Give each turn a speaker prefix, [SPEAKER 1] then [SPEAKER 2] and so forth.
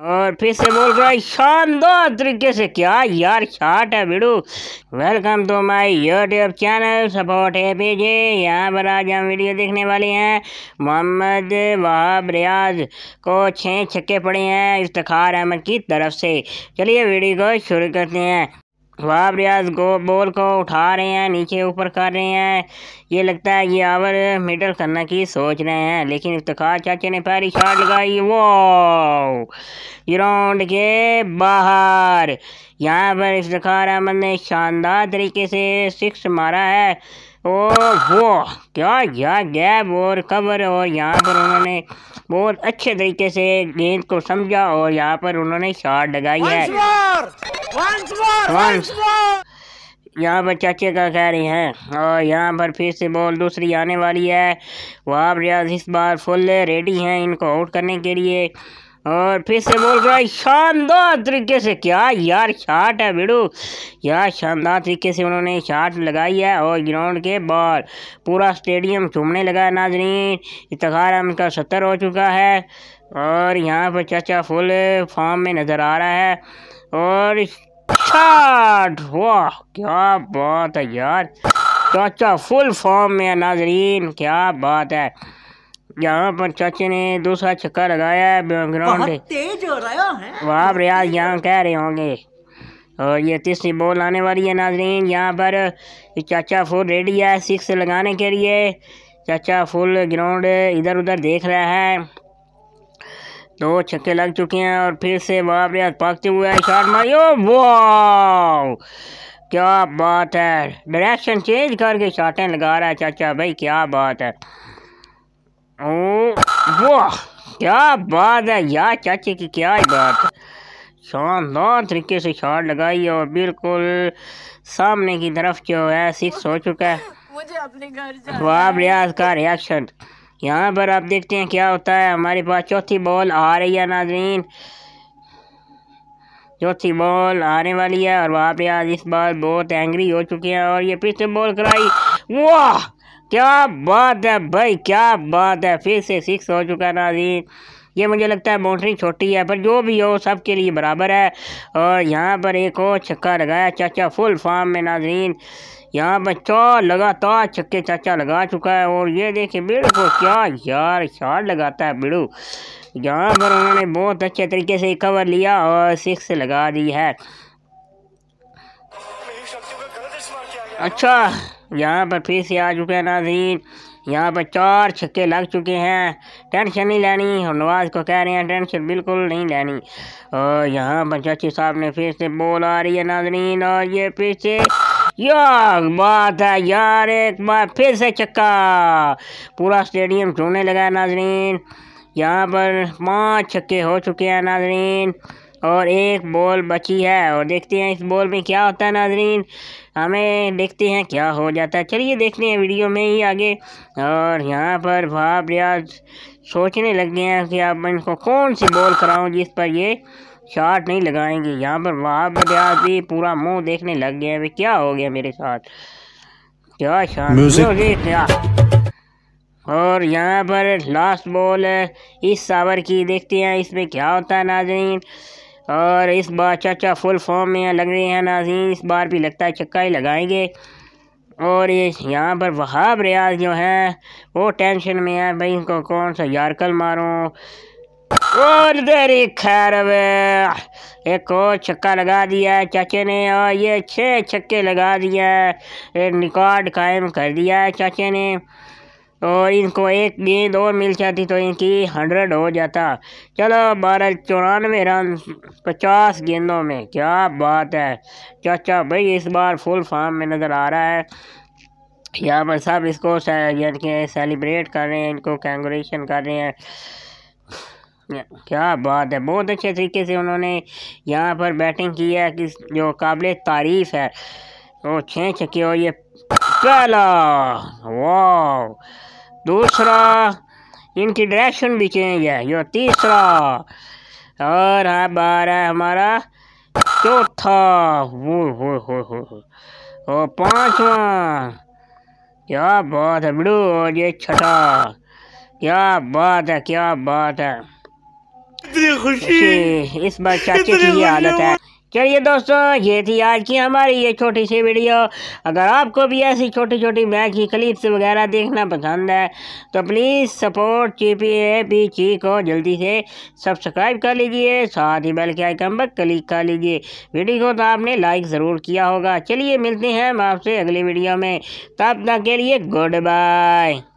[SPEAKER 1] और फिर से बोल रहा है शानदार तरीके से क्या यार शॉट है बिड़ू welcome to my YouTube channel support है पीजे यहाँ पर आज हम वीडियो देखने वाले हैं मोहम्मद वहाब रियाज को छः छक्के पड़े हैं इफ्तार अहमद की तरफ से चलिए वीडियो को शुरू करते हैं वाह रियाज गो बॉल को उठा रहे हैं नीचे ऊपर कर रहे हैं ये लगता है ये आवर मिडल करने की सोच रहे हैं लेकिन इफ्तार चाचे ने पहली शॉट लगाई वो ग्राउंड के बाहर यहाँ पर इफ्तार अहमद ने शानदार तरीके से सिक्स मारा है ओ वो क्या क्या गैप और कवर और यहाँ पर उन्होंने बहुत अच्छे तरीके से गेंद को समझा और यहाँ पर उन्होंने शॉट लगाई है यहाँ पर चाचे का कह रहे हैं और यहाँ पर फिर से बॉल दूसरी आने वाली है वहाँ रियाज इस बार फुल रेडी हैं इनको आउट करने के लिए और फिर से बोल रहा है शानदार तरीके से क्या यार शाट है बिड़ू यार शानदार तरीके से उन्होंने शाट लगाई है और ग्राउंड के बाहर पूरा स्टेडियम चूमने लगा है नाजरीन इतार का सत्तर हो चुका है और यहाँ पर चाचा फुल फॉर्म में नज़र आ रहा है और शाट वाह क्या बात है यार चाचा फुल फॉर्म में है नाजरीन क्या बात है यहाँ पर चाचे ने दूसरा छक्का लगाया है ग्राउंड तेज हो रहा है वहाँ रियाज यहाँ कह रहे होंगे और ये तीसरी बॉल आने वाली है नाजरीन यहाँ पर चाचा फुल रेडी है सिक्स लगाने के लिए चाचा फुल ग्राउंड इधर उधर देख रहा है दो छक्के लग चुके हैं और फिर से बाप रियाज पाकते हुए शॉट मारियो वाह क्या बात है डायरेक्शन चेंज करके शॉटें लगा रहा है चाचा भाई क्या बात है वाह क्या बात है यार चाची की क्या ही बात है शानदार तरीके से शॉट लगाई और बिल्कुल सामने की तरफ जो है सिक्स हो चुका है मुझे अपने घर ख्वाब रियाज का रिएक्शन यहाँ पर आप देखते हैं क्या होता है हमारे पास चौथी बॉल आ रही है नाजरीन चौथी बॉल आने वाली है और वहाँ पे आज इस बार बहुत एंग्री हो चुके हैं और ये पिछले बॉल कराई वाह क्या बात है भाई क्या बात है फिर से सिक्स हो चुका है नाजीन ये मुझे लगता है बाउंड्री छोटी है पर जो भी हो सब के लिए बराबर है और यहाँ पर एक और छक्का लगाया चाचा फुल फार्म में नाजरीन यहाँ पर चौ लगातार छक्के चाचा लगा चुका है और ये देखिए बिड़ू को क्या यार शॉट लगाता है बिड़ू यहाँ पर उन्होंने बहुत अच्छे तरीके से कवर लिया और सिक्स लगा दी है अच्छा यहाँ पर फिर से आ चुके हैं नाजीन यहाँ पर चार छक्के लग चुके हैं टेंशन नहीं लेनी और नवाज को कह रहे हैं टेंशन बिल्कुल नहीं लेनी और यहाँ पर चाची साहब ने फिर से बोल आ रही है नाजरीन और ये फिर से यार बात है यार एक बार फिर से चक्का पूरा स्टेडियम छोड़ने लगा है नाजरीन यहाँ पर पाँच छक्के हो चुके हैं नाजरीन और एक बॉल बची है और देखते हैं इस बॉल में क्या होता है नाजरीन हमें देखते हैं क्या हो जाता है चलिए देखते हैं वीडियो में ही आगे और यहाँ पर भाप रियाज सोचने लग गए हैं कि अब मैं इनको कौन सी बॉल कराऊँ जिस पर ये शॉट नहीं लगाएंगे यहाँ पर भाप रियाज भी पूरा मुंह देखने लग गया है क्या हो गया मेरे साथ क्या शॉट क्या और यहाँ पर लास्ट बॉल है इस सावर की देखते हैं इसमें क्या होता है नाजरीन और इस बार चाचा फुल फॉर्म में लग रहे हैं नाजीन इस बार भी लगता है चक्का ही लगाएंगे और ये यहाँ पर वहाब रियाज जो हैं वो टेंशन में है भाई इनको कौन सा यारकल मारूँ और देरी खैर एक और छक्का लगा दिया है चाचे ने और ये छः छक्के लगा दिया है एक रिकॉर्ड कायम कर दिया है चाचे ने और इनको एक गेंद और मिल जाती तो इनकी हंड्रेड हो जाता चलो बारह चौरानवे रन पचास गेंदों में क्या बात है चाचा भाई इस बार फुल फॉर्म में नज़र आ रहा है यहाँ पर सब इसको यानी कि सेलिब्रेट कर रहे हैं इनको कैंग्रेशन कर रहे हैं क्या बात है बहुत अच्छे तरीके से उन्होंने यहाँ पर बैटिंग की है कि जो काबिल तारीफ़ है वो छः छक्के और ये पहला वाह दूसरा इनकी डायरेक्शन भी चेंज है जो तीसरा और हमारा हाँ, हमारा चौथा वो हो हो हो और पांचवा क्या बात है ब्लू और ये छठा क्या बात है क्या बात है खुशी इस बार चाची की आदत है चलिए दोस्तों ये थी आज की हमारी ये छोटी सी वीडियो अगर आपको भी ऐसी छोटी छोटी मैच की क्लिप्स वगैरह देखना पसंद है तो प्लीज़ सपोर्ट ची पी ए पी ची को जल्दी से सब्सक्राइब कर लीजिए साथ ही बेल के आइकन पर क्लिक कर लीजिए वीडियो को तो आपने लाइक ज़रूर किया होगा चलिए मिलते हैं हम आपसे अगली वीडियो में तब तक के लिए गुड बाय